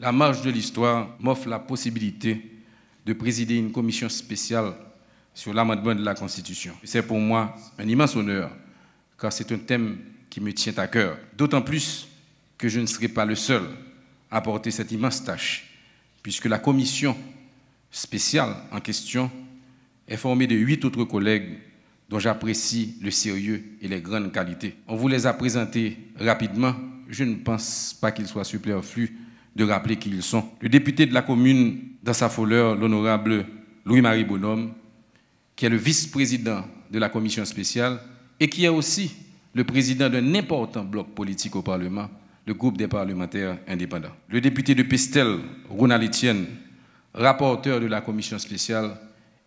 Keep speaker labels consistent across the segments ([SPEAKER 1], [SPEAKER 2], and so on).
[SPEAKER 1] La marge de l'histoire m'offre la possibilité de présider une commission spéciale sur l'amendement de la Constitution. C'est pour moi un immense honneur, car c'est un thème qui me tient à cœur, d'autant plus que je ne serai pas le seul à porter cette immense tâche, puisque la commission spéciale en question est formée de huit autres collègues dont j'apprécie le sérieux et les grandes qualités. On vous les a présentés rapidement, je ne pense pas qu'ils soient superflus de rappeler qui ils sont. Le député de la commune dans sa d'Assafoleur, l'honorable Louis-Marie Bonhomme, qui est le vice-président de la commission spéciale et qui est aussi le président d'un important bloc politique au Parlement, le groupe des parlementaires indépendants. Le député de Pestel, Ronald Etienne, rapporteur de la commission spéciale,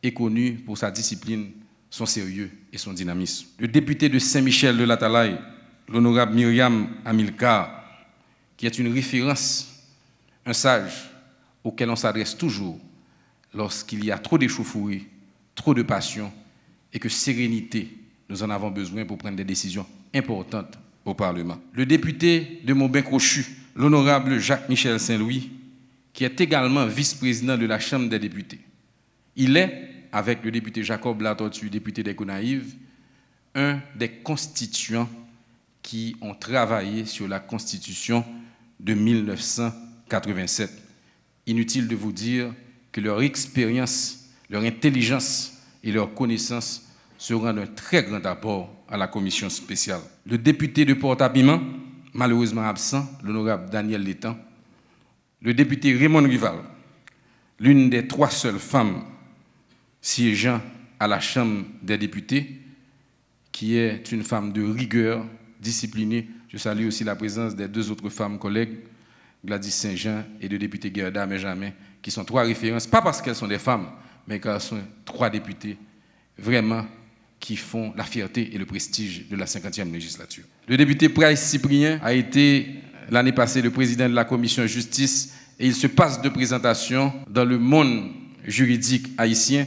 [SPEAKER 1] est connu pour sa discipline, son sérieux et son dynamisme. Le député de Saint-Michel de la l'honorable Myriam Amilcar, qui est une référence un sage auquel on s'adresse toujours lorsqu'il y a trop d'échauffourées, trop de passion et que sérénité, nous en avons besoin pour prendre des décisions importantes au Parlement. Le député de Maubin Crochu, l'honorable Jacques-Michel Saint-Louis, qui est également vice-président de la Chambre des députés, il est, avec le député Jacob Latortu, député des un des constituants qui ont travaillé sur la Constitution de 1900. 87. Inutile de vous dire que leur expérience, leur intelligence et leur connaissance seront d'un très grand apport à la commission spéciale. Le député de port prince malheureusement absent, l'honorable Daniel Létan, le député Raymond Rival, l'une des trois seules femmes siégeant à la Chambre des députés, qui est une femme de rigueur, disciplinée. Je salue aussi la présence des deux autres femmes collègues, Gladys Saint-Jean et le député Gerda Benjamin, qui sont trois références, pas parce qu'elles sont des femmes, mais qu'elles sont trois députés vraiment qui font la fierté et le prestige de la 50e législature. Le député Price Cyprien a été l'année passée le président de la commission justice et il se passe de présentation dans le monde juridique haïtien